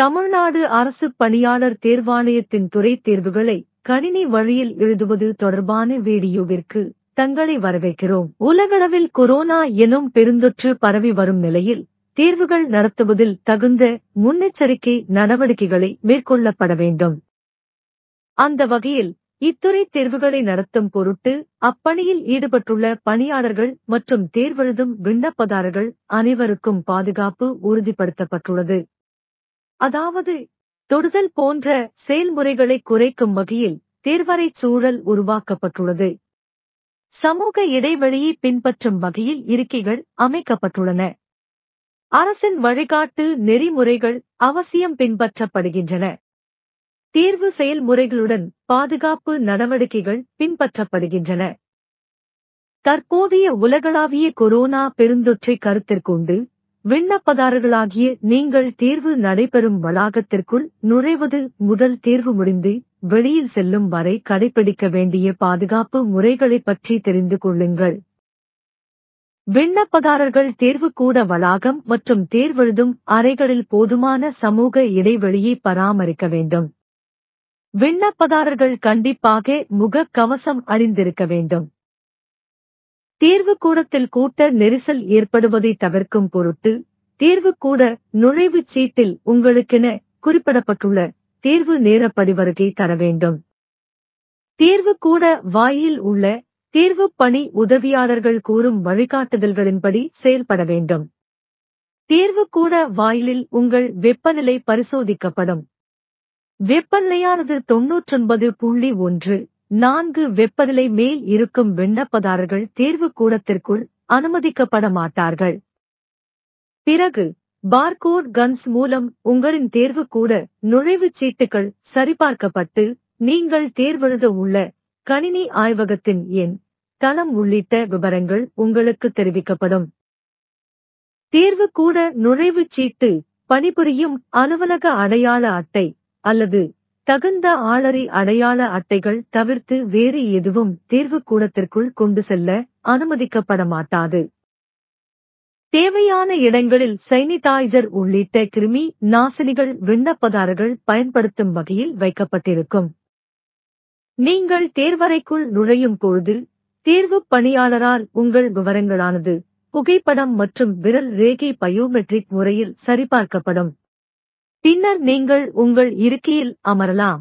தமிழ்நாடு அரசு பணியாளர் தேர்வாணையத்தின் துறை தேர்வுகளை கணினி வழியில் எழுதுவது தொடர்பான வீடியோவிற்கு தங்களை வரவேற்கிறோம் உலகளவில் கொரோனா எனும் பெருந்தொற்று பரவி வரும் நிலையில் தேர்வுகள் நடத்துவதில் தகுந்த முன்னெச்சரிக்கை நடவடிக்கைகளை மேற்கொள்ளப்பட வேண்டும் அந்த வகையில் இத்துறை தேர்வுகளை நடத்தும் பொருட்டு அப்பணியில் ஈடுபட்டுள்ள பணியாளர்கள் மற்றும் தேர்வெழுதும் விண்ணப்பதாரர்கள் அனைவருக்கும் பாதுகாப்பு உறுதிப்படுத்தப்பட்டுள்ளது அதாவது தொடுதல் போன்ற செயல்முறைகளை குறைக்கும் வகையில் தேர்வறை சூழல் உருவாக்கப்பட்டுள்ளது சமூக இடைவெளியை பின்பற்றும் வகையில் இருக்கைகள் அமைக்கப்பட்டுள்ளன அரசின் வழிகாட்டு நெறிமுறைகள் அவசியம் பின்பற்றப்படுகின்றன தேர்வு செயல்முறைகளுடன் பாதுகாப்பு நடவடிக்கைகள் பின்பற்றப்படுகின்றன தற்போதைய உலகளாவிய கொரோனா பெருந்தொற்றை கருத்திற்கொண்டு விண்ணப்பதாரர்களாகிய நீங்கள் தேர்வு நடைபெறும் வளாகத்திற்குள் நுழைவது முதல் தேர்வு முடிந்து வெளியில் செல்லும் வரை கடைபிடிக்க வேண்டிய பாதுகாப்பு முறைகளை பற்றி தெரிந்து கொள்ளுங்கள் விண்ணப்பதாரர்கள் தேர்வு கூட வளாகம் மற்றும் தேர்வெழுதும் அறைகளில் போதுமான சமூக இடைவெளியை பராமரிக்க வேண்டும் விண்ணப்பதாரர்கள் கண்டிப்பாக முகக் கவசம் அணிந்திருக்க வேண்டும் தேர்வு கூடத்தில் கூட்ட நெரிசல் ஏற்படுவதை தவிர்க்கும் பொருட்டு தேர்வு கூட நுழைவுச் சீட்டில் உங்களுக்கென குறிப்பிடப்பட்டுள்ள தேர்வு நேரப்படி வருகை தர வேண்டும் தேர்வு கூட வாயில் உள்ள தேர்வு பணி உதவியாளர்கள் கூறும் வழிகாட்டுதல்களின்படி செயல்பட வேண்டும் தேர்வு கூட வாயிலில் உங்கள் வெப்பநிலை பரிசோதிக்கப்படும் வெப்பநிலையானது தொன்னூற்றொன்பது புள்ளி ஒன்று நான்கு வெப்பநிலை மேல் இருக்கும் விண்ணப்பதாரர்கள் தேர்வு கூடத்திற்குள் அனுமதிக்கப்பட மாட்டார்கள் பிறகு பார்கோட் கன்ஸ் மூலம் உங்களின் தேர்வு கூட நுழைவு சீட்டுகள் சரிபார்க்கப்பட்டு நீங்கள் தேர்வெழுத உள்ள கணினி ஆய்வகத்தின் எண் தளம் உள்ளிட்ட விவரங்கள் உங்களுக்கு தெரிவிக்கப்படும் தேர்வு கூட நுழைவு சீட்டு பணிபுரியும் அலுவலக அடையாள அட்டை அல்லது தகுந்த ஆளறி அடையாள அட்டைகள் தவிர்த்து வேறு எதுவும் தேர்வு கூடத்திற்குள் கொண்டு செல்ல அனுமதிக்கப்பட மாட்டாது தேவையான இடங்களில் சைனிடைசர் உள்ளிட்ட கிருமி நாசினிகள் விண்ணப்பதாரர்கள் பயன்படுத்தும் வகையில் வைக்கப்பட்டிருக்கும் நீங்கள் தேர்வறைக்குள் நுழையும் பொழுதில் தேர்வு பணியாளரால் உங்கள் விவரங்களானது புகைப்படம் மற்றும் விரல் ரேகை பயோமெட்ரிக் முறையில் சரிபார்க்கப்படும் பின்னர் நீங்கள் உங்கள் இருக்கையில் அமரலாம்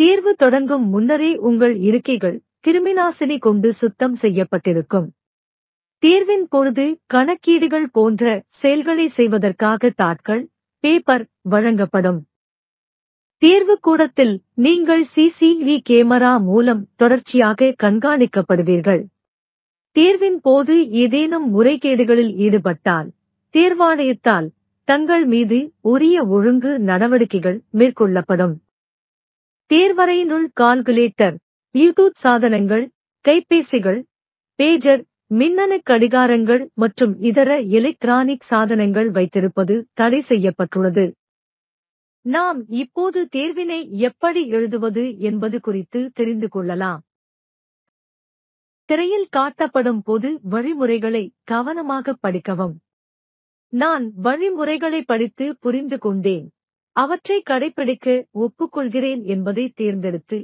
தேர்வு தொடங்கும் முன்னரே உங்கள் இருக்கைகள் கிருமிநாசினி கொண்டு சுத்தம் செய்யப்பட்டிருக்கும் தேர்வின் பொழுது கணக்கீடுகள் போன்ற செயல்களை செய்வதற்காக தாட்கள் பேப்பர் வழங்கப்படும் தேர்வு கூடத்தில் நீங்கள் சிசிவி கேமரா மூலம் தொடர்ச்சியாக கண்காணிக்கப்படுவீர்கள் தேர்வின் போது ஏதேனும் முறைகேடுகளில் ஈடுபட்டால் தேர்வாணையத்தால் தங்கள் மீது உரிய ஒழுங்கு நடவடிக்கைகள் மேற்கொள்ளப்படும் தேர்வறையினுள் கால்குலேட்டர் யூடியூப் சாதனங்கள் கைபேசிகள் பேஜர் மின்னணு கடிகாரங்கள் மற்றும் இதர எலக்ட்ரானிக் சாதனங்கள் வைத்திருப்பது தடை செய்யப்பட்டுள்ளது நாம் இப்போது தேர்வினை எப்படி எழுதுவது என்பது குறித்து தெரிந்து கொள்ளலாம் திரையில் காட்டப்படும் போது வழிமுறைகளை கவனமாக படிக்கவும் நான் வழிமுறைகளை படித்து புரிந்து கொண்டேன் அவற்றை கடைபிடிக்க ஒப்புக்கொள்கிறேன் என்பதை தேர்ந்தெடுத்து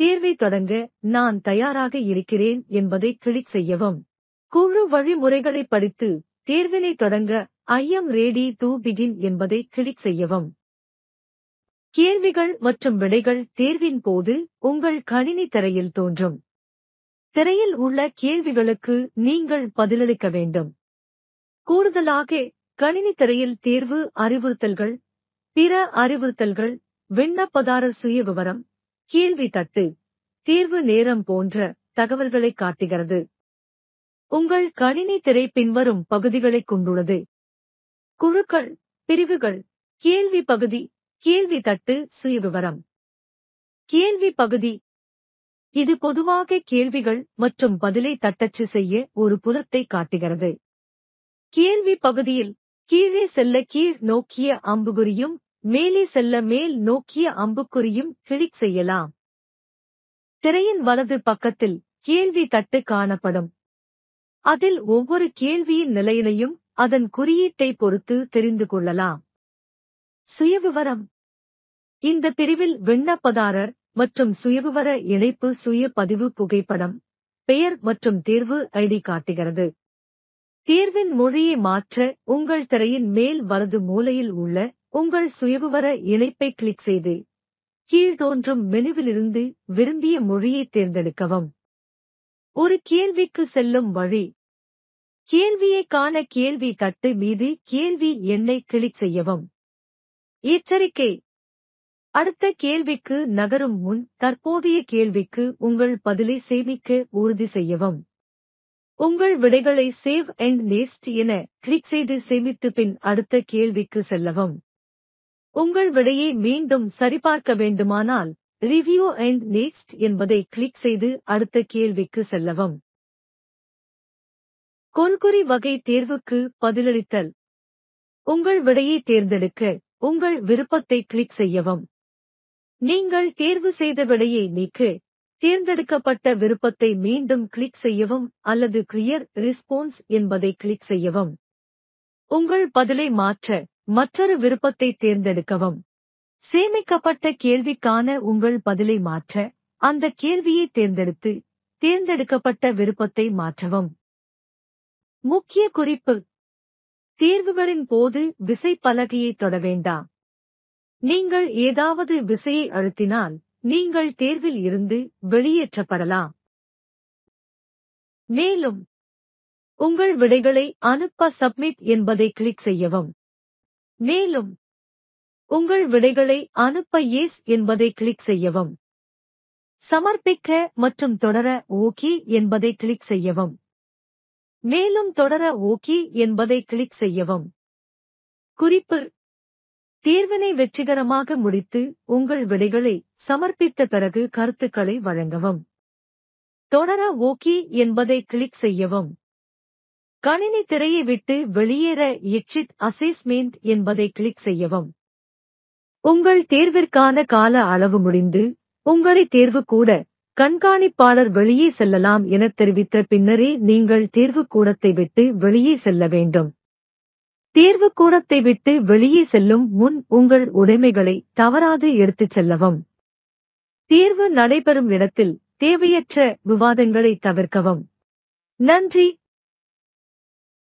தேர்வை தொடங்க நான் தயாராக இருக்கிறேன் என்பதை கிளிக் செய்யவும் குழு வழிமுறைகளை படித்து தேர்வினை தொடங்க I am ready to begin என்பதை கிளிக் செய்யவும் கேள்விகள் மற்றும் விடைகள் தேர்வின் போது உங்கள் கணினி திரையில் தோன்றும் திரையில் உள்ள கேள்விகளுக்கு நீங்கள் பதிலளிக்க வேண்டும் கூடுதலாக கணினி திரையில் தேர்வு அறிவுறுத்தல்கள் பிற அறிவுறுத்தல்கள் சுய சுயவிவரம் கேள்வி தட்டு தீர்வு நேரம் போன்ற தகவல்களை காட்டுகிறது உங்கள் கணினி திரை பின்வரும் பகுதிகளை கொண்டுள்ளது குழுக்கள் பிரிவுகள் கேள்வி பகுதி கேள்வி தட்டு சுயவிவரம் கேள்வி பகுதி இது பொதுவாக கேள்விகள் மற்றும் பதிலை தட்டச்சு செய்ய ஒரு புலத்தை காட்டுகிறது கேள்வி பகுதியில் கீழே செல்ல கீழ் நோக்கிய அம்புகுறியும் மேலே செல்ல மேல் நோக்கிய அம்புக்குறியும் கிளிக் செய்யலாம் திரையின் வலது பக்கத்தில் கேள்வி தட்டு காணப்படும் அதில் ஒவ்வொரு கேள்வியின் நிலையினையும் அதன் குறியீட்டை பொறுத்து தெரிந்து கொள்ளலாம் சுயவிவரம் இந்த பிரிவில் விண்ணப்பதாரர் மற்றும் சுயவிவர இணைப்பு சுய பதிவு புகைப்படம் பெயர் மற்றும் தேர்வு ஐடி காட்டுகிறது தேர்வின் மொழியை மாற்ற உங்கள் திரையின் மேல் வலது மூலையில் உள்ள உங்கள் சுயவிவர இணைப்பை கிளிக் செய்து கீழ்தோன்றும் மெனுவிலிருந்து விரும்பிய மொழியை தேர்ந்தெடுக்கவும் ஒரு கேள்விக்கு செல்லும் வழி கேள்வியை காண கேள்வி தட்டு மீது கேள்வி எண்ணை கிளிக் செய்யவும் எச்சரிக்கை அடுத்த கேள்விக்கு நகரும் முன் தற்போதைய கேள்விக்கு உங்கள் பதிலை சேமிக்க உறுதி செய்யவும் உங்கள் விடைகளை சேவ் அண்ட் நேஸ்ட் என கிளிக் செய்து சேமித்து பின் அடுத்த கேள்விக்கு செல்லவும் உங்கள் விடையை மீண்டும் சரிபார்க்க வேண்டுமானால் ரிவ்யூ அண்ட் நேஸ்ட் என்பதை கிளிக் செய்து அடுத்த கேள்விக்கு செல்லவும் கொன்குறி வகை தேர்வுக்கு பதிலளித்தல் உங்கள் விடையை தேர்ந்தெடுக்க உங்கள் விருப்பத்தை கிளிக் செய்யவும் நீங்கள் தேர்வு செய்த விடையை நீக்கு தேர்ந்தெடுக்கப்பட்ட விருப்பத்தை மீண்டும் கிளிக் செய்யவும் அல்லது கிளியர் ரிஸ்பான்ஸ் என்பதை கிளிக் செய்யவும் உங்கள் பதிலை மாற்ற மற்றொரு விருப்பத்தை தேர்ந்தெடுக்கவும் சேமிக்கப்பட்ட கேள்விக்கான உங்கள் பதிலை மாற்ற அந்த கேள்வியை தேர்ந்தெடுத்து தேர்ந்தெடுக்கப்பட்ட விருப்பத்தை மாற்றவும் முக்கிய குறிப்பு தேர்வுகளின் போது விசைப்பலகையை தொட வேண்டாம் நீங்கள் ஏதாவது விசையை அழுத்தினால் நீங்கள் தேர்வில் இருந்து வெளியேற்றப்படலாம் மேலும் உங்கள் விடைகளை அனுப்ப சப்மிட் என்பதை கிளிக் செய்யவும் மேலும் உங்கள் விடைகளை அனுப்ப எஸ் என்பதை கிளிக் செய்யவும் சமர்ப்பிக்க மற்றும் தொடர ஓகே என்பதை கிளிக் செய்யவும் மேலும் தொடர ஓகே என்பதை கிளிக் செய்யவும் குறிப்பு தேர்வினை வெற்றிகரமாக முடித்து உங்கள் விடைகளை சமர்ப்பித்த பிறகு கருத்துக்களை வழங்கவும் தொடர ஓகே என்பதை கிளிக் செய்யவும் கணினி திரையை விட்டு வெளியேற எச்சித் அசைஸ்மெண்ட் என்பதை கிளிக் செய்யவும் உங்கள் தேர்விற்கான கால அளவு முடிந்து உங்களை தேர்வு கூட கண்காணிப்பாளர் வெளியே செல்லலாம் என தெரிவித்த பின்னரே நீங்கள் தேர்வு கூடத்தை விட்டு வெளியே செல்ல வேண்டும் தேர்வு கூடத்தை விட்டு வெளியே செல்லும் முன் உங்கள் உடைமைகளை தவறாது எடுத்துச் செல்லவும் தேர்வு நடைபெறும் இடத்தில் தேவையற்ற விவாதங்களை தவிர்க்கவும் நன்றி